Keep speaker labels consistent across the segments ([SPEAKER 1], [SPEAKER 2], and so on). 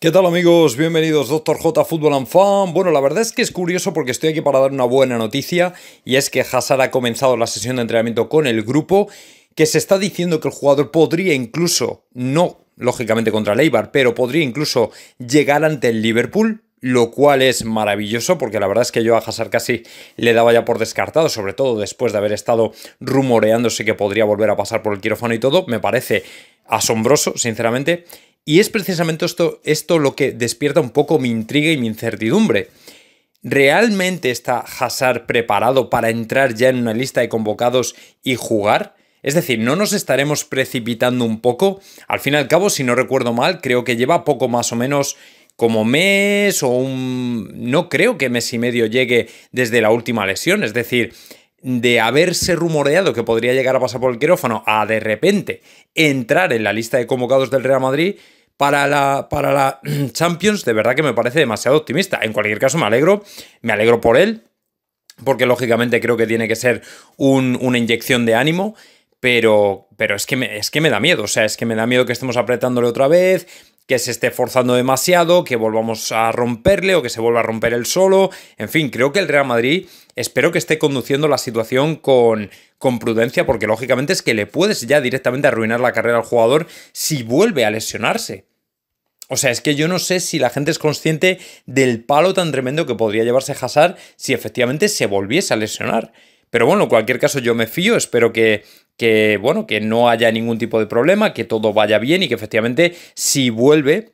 [SPEAKER 1] ¿Qué tal amigos? Bienvenidos Doctor J Fútbol and Fan. Bueno, la verdad es que es curioso porque estoy aquí para dar una buena noticia y es que Hazard ha comenzado la sesión de entrenamiento con el grupo que se está diciendo que el jugador podría incluso, no lógicamente contra el pero podría incluso llegar ante el Liverpool lo cual es maravilloso porque la verdad es que yo a Hazard casi le daba ya por descartado, sobre todo después de haber estado rumoreándose que podría volver a pasar por el quirófano y todo, me parece asombroso, sinceramente. Y es precisamente esto, esto lo que despierta un poco mi intriga y mi incertidumbre. ¿Realmente está Hazard preparado para entrar ya en una lista de convocados y jugar? Es decir, ¿no nos estaremos precipitando un poco? Al fin y al cabo, si no recuerdo mal, creo que lleva poco más o menos como mes o un... No creo que mes y medio llegue desde la última lesión. Es decir, de haberse rumoreado que podría llegar a pasar por el quirófano a de repente entrar en la lista de convocados del Real Madrid, para la, para la Champions, de verdad que me parece demasiado optimista. En cualquier caso, me alegro, me alegro por él, porque lógicamente creo que tiene que ser una inyección de ánimo, pero, pero es, que me, es que me da miedo, o sea, es que me da miedo que estemos apretándole otra vez, que se esté forzando demasiado, que volvamos a romperle o que se vuelva a romper él solo. En fin, creo que el Real Madrid espero que esté conduciendo la situación con, con prudencia porque lógicamente es que le puedes ya directamente arruinar la carrera al jugador si vuelve a lesionarse. O sea, es que yo no sé si la gente es consciente del palo tan tremendo que podría llevarse Hazard si efectivamente se volviese a lesionar. Pero bueno, en cualquier caso yo me fío, espero que, que, bueno, que no haya ningún tipo de problema, que todo vaya bien y que efectivamente si vuelve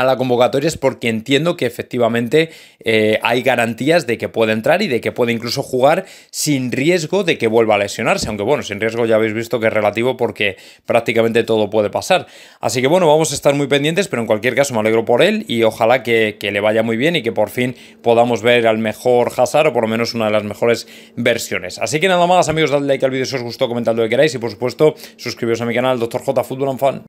[SPEAKER 1] a la convocatoria es porque entiendo que efectivamente eh, hay garantías de que puede entrar y de que puede incluso jugar sin riesgo de que vuelva a lesionarse, aunque bueno, sin riesgo ya habéis visto que es relativo porque prácticamente todo puede pasar. Así que bueno, vamos a estar muy pendientes, pero en cualquier caso me alegro por él y ojalá que, le vaya muy bien y que por fin podamos ver al mejor Hazard o por lo menos una de las mejores versiones. Así que nada más amigos, dadle like al vídeo si os gustó, comentad lo que queráis y por supuesto suscribiros a mi canal Dr. J Fútbol Fan.